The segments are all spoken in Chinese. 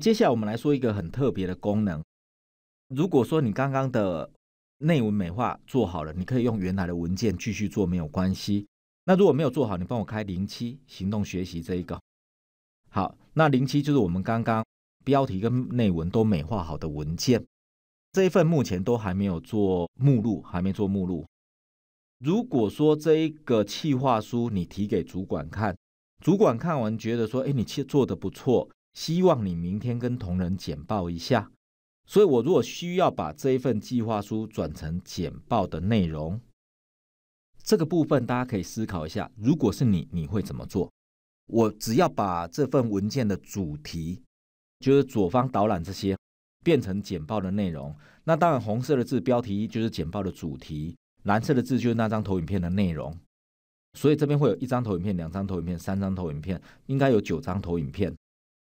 接下来我们来说一个很特别的功能。如果说你刚刚的内文美化做好了，你可以用原来的文件继续做，没有关系。那如果没有做好，你帮我开零七行动学习这一个。好，那零七就是我们刚刚标题跟内文都美化好的文件。这一份目前都还没有做目录，还没做目录。如果说这一个企划书你提给主管看，主管看完觉得说：“哎，你切做的不错。”希望你明天跟同仁简报一下，所以我如果需要把这一份计划书转成简报的内容，这个部分大家可以思考一下，如果是你，你会怎么做？我只要把这份文件的主题，就是左方导览这些，变成简报的内容。那当然，红色的字标题就是简报的主题，蓝色的字就是那张投影片的内容。所以这边会有一张投影片、两张投影片、三张投影片，应该有九张投影片。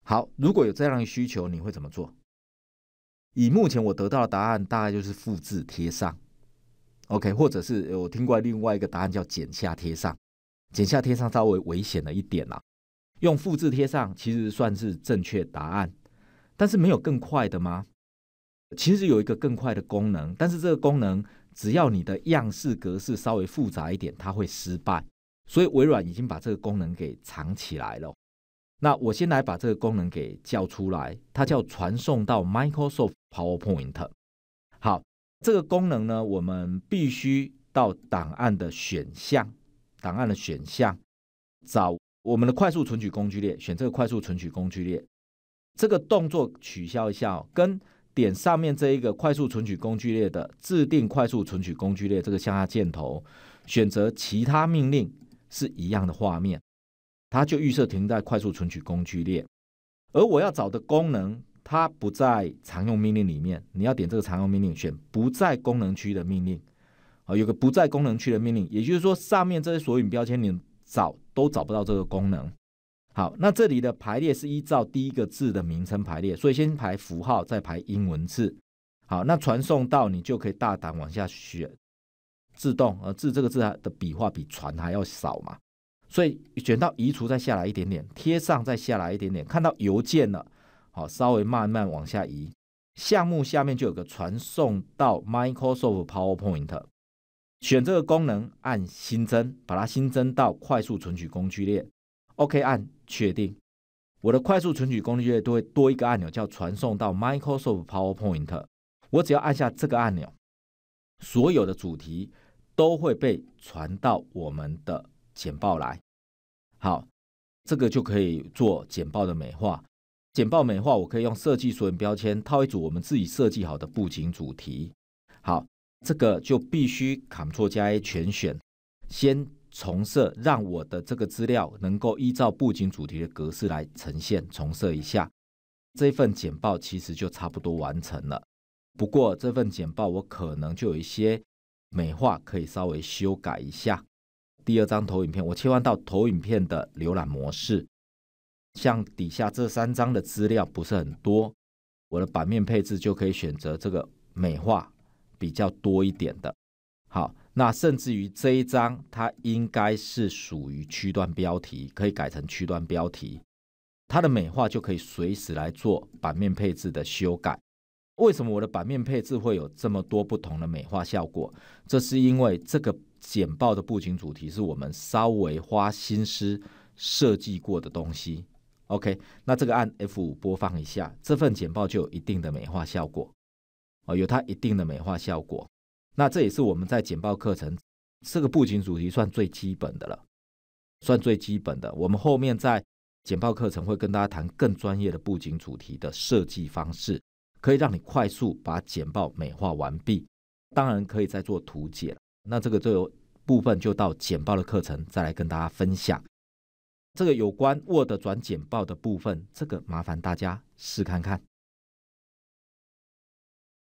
好，如果有这样的需求，你会怎么做？以目前我得到的答案，大概就是复制贴上，OK，或者是我听过另外一个答案叫剪下贴上。剪下贴上稍微危险了一点啊。用复制贴上其实算是正确答案，但是没有更快的吗？其实有一个更快的功能，但是这个功能只要你的样式格式稍微复杂一点，它会失败，所以微软已经把这个功能给藏起来了。那我先来把这个功能给叫出来，它叫传送到 Microsoft PowerPoint。好，这个功能呢，我们必须到档案的选项，档案的选项，找我们的快速存取工具列，选这个快速存取工具列。这个动作取消一下，跟点上面这一个快速存取工具列的制定快速存取工具列这个向下箭头，选择其他命令是一样的画面。它就预设停在快速存取工具列，而我要找的功能，它不在常用命令里面。你要点这个常用命令，选不在功能区的命令，好，有个不在功能区的命令，也就是说上面这些索引标签你找都找不到这个功能。好，那这里的排列是依照第一个字的名称排列，所以先排符号，再排英文字。好，那传送到你就可以大胆往下选，自动啊，字这个字的笔画比船还要少嘛。所以选到移除，再下来一点点，贴上再下来一点点，看到邮件了，好，稍微慢慢往下移。项目下面就有个传送到 Microsoft PowerPoint，选这个功能，按新增，把它新增到快速存取工具列。OK，按确定。我的快速存取工具列都会多一个按钮，叫传送到 Microsoft PowerPoint。我只要按下这个按钮，所有的主题都会被传到我们的。简报来，好，这个就可以做简报的美化。简报美化，我可以用设计索引标签套一组我们自己设计好的布景主题。好，这个就必须 Ctrl 加 A 全选，先重设，让我的这个资料能够依照布景主题的格式来呈现。重设一下，这份简报其实就差不多完成了。不过这份简报我可能就有一些美化，可以稍微修改一下。第二张投影片，我切换到投影片的浏览模式，像底下这三张的资料不是很多，我的版面配置就可以选择这个美化比较多一点的。好，那甚至于这一张，它应该是属于区段标题，可以改成区段标题，它的美化就可以随时来做版面配置的修改。为什么我的版面配置会有这么多不同的美化效果？这是因为这个。简报的布景主题是我们稍微花心思设计过的东西。OK，那这个按 F 五播放一下，这份简报就有一定的美化效果。哦，有它一定的美化效果。那这也是我们在简报课程这个布景主题算最基本的了，算最基本的。我们后面在简报课程会跟大家谈更专业的布景主题的设计方式，可以让你快速把简报美化完毕。当然可以再做图解那这个就有。部分就到简报的课程，再来跟大家分享这个有关 Word 转简报的部分。这个麻烦大家试看看。